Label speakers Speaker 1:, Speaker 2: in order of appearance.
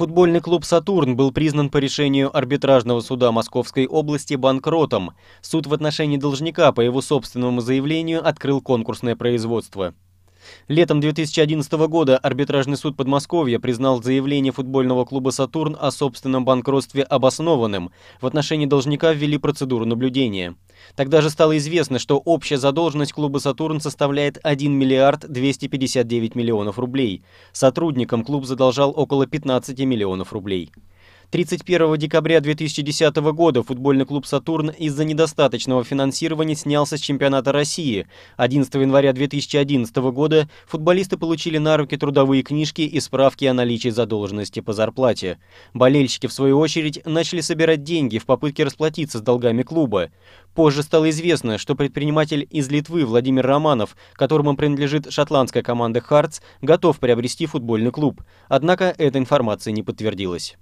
Speaker 1: Футбольный клуб «Сатурн» был признан по решению арбитражного суда Московской области банкротом. Суд в отношении должника по его собственному заявлению открыл конкурсное производство. Летом 2011 года арбитражный суд Подмосковья признал заявление футбольного клуба «Сатурн» о собственном банкротстве обоснованным. В отношении должника ввели процедуру наблюдения. Тогда же стало известно, что общая задолженность клуба «Сатурн» составляет 1 миллиард 259 миллионов рублей. Сотрудникам клуб задолжал около 15 миллионов рублей. 31 декабря 2010 года футбольный клуб «Сатурн» из-за недостаточного финансирования снялся с чемпионата России. 11 января 2011 года футболисты получили на руки трудовые книжки и справки о наличии задолженности по зарплате. Болельщики, в свою очередь, начали собирать деньги в попытке расплатиться с долгами клуба. Позже стало известно, что предприниматель из Литвы Владимир Романов, которому принадлежит шотландская команда «Хартс», готов приобрести футбольный клуб. Однако эта информация не подтвердилась.